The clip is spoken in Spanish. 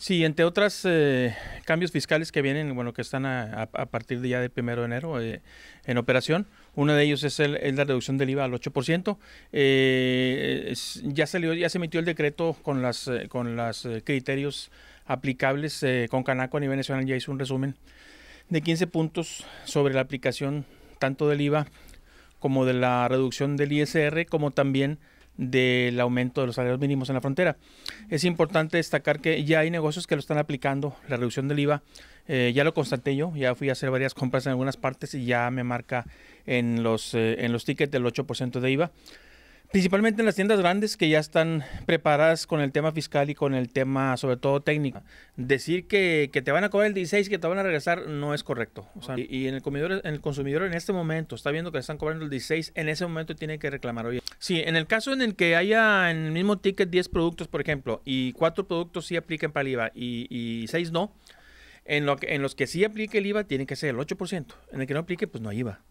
Sí, entre otros eh, cambios fiscales que vienen, bueno, que están a, partir de ya del primero de enero eh, en operación, uno de ellos es, el, la reducción del IVA al 8%. Eh, ya ya se emitió el decreto con las con los criterios aplicables con Canaco a nivel nacional. Ya hizo un resumen de 15 puntos sobre la aplicación tanto del IVA como de la reducción del ISR, como también del aumento de los salarios mínimos en la frontera. Es importante destacar que ya hay negocios que lo están aplicando, la reducción del IVA. Eh, ya lo constaté yo, ya fui a hacer varias compras en algunas partes y ya me marca en los, eh, en los tickets del 8% de IVA. Principalmente en las tiendas grandes que ya están preparadas con el tema fiscal y con el tema sobre todo técnico. Decir que, te van a cobrar el 16 y que te van a regresar no es correcto. y, en el, consumidor, en el consumidor en este momento está viendo que le están cobrando el 16, en ese momento tiene que reclamar. hoy Sí, en el caso en el que haya en el mismo ticket 10 productos, por ejemplo, y 4 productos sí apliquen para el IVA y, 6 no, en, lo en los que sí aplique el IVA tiene que ser el 8%. En el que no aplique, pues no hay IVA.